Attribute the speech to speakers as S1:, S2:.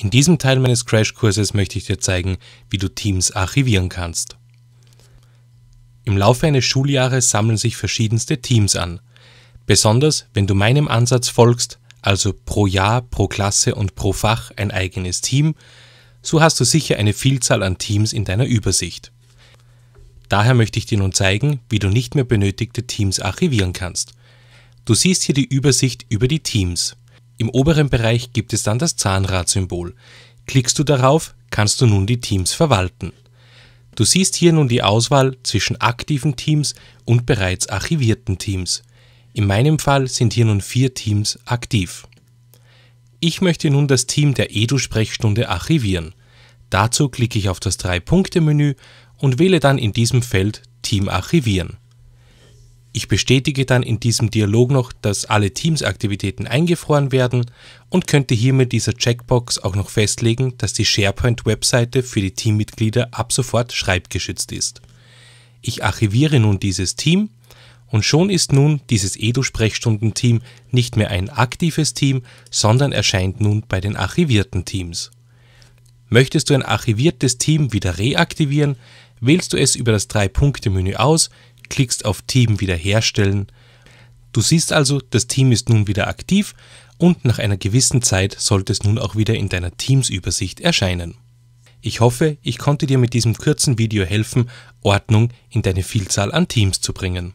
S1: In diesem Teil meines Crashkurses möchte ich dir zeigen, wie du Teams archivieren kannst. Im Laufe eines Schuljahres sammeln sich verschiedenste Teams an. Besonders, wenn du meinem Ansatz folgst, also pro Jahr, pro Klasse und pro Fach ein eigenes Team, so hast du sicher eine Vielzahl an Teams in deiner Übersicht. Daher möchte ich dir nun zeigen, wie du nicht mehr benötigte Teams archivieren kannst. Du siehst hier die Übersicht über die Teams. Im oberen Bereich gibt es dann das Zahnradsymbol. Klickst du darauf, kannst du nun die Teams verwalten. Du siehst hier nun die Auswahl zwischen aktiven Teams und bereits archivierten Teams. In meinem Fall sind hier nun vier Teams aktiv. Ich möchte nun das Team der Edu-Sprechstunde archivieren. Dazu klicke ich auf das Drei-Punkte-Menü und wähle dann in diesem Feld Team archivieren. Ich bestätige dann in diesem Dialog noch, dass alle Teams-Aktivitäten eingefroren werden und könnte hier mit dieser Checkbox auch noch festlegen, dass die SharePoint-Webseite für die Teammitglieder ab sofort schreibgeschützt ist. Ich archiviere nun dieses Team und schon ist nun dieses Edu-Sprechstunden-Team nicht mehr ein aktives Team, sondern erscheint nun bei den archivierten Teams. Möchtest du ein archiviertes Team wieder reaktivieren, wählst du es über das Drei-Punkte-Menü aus, klickst auf Team wiederherstellen. Du siehst also, das Team ist nun wieder aktiv und nach einer gewissen Zeit sollte es nun auch wieder in deiner Teams-Übersicht erscheinen. Ich hoffe, ich konnte dir mit diesem kurzen Video helfen, Ordnung in deine Vielzahl an Teams zu bringen.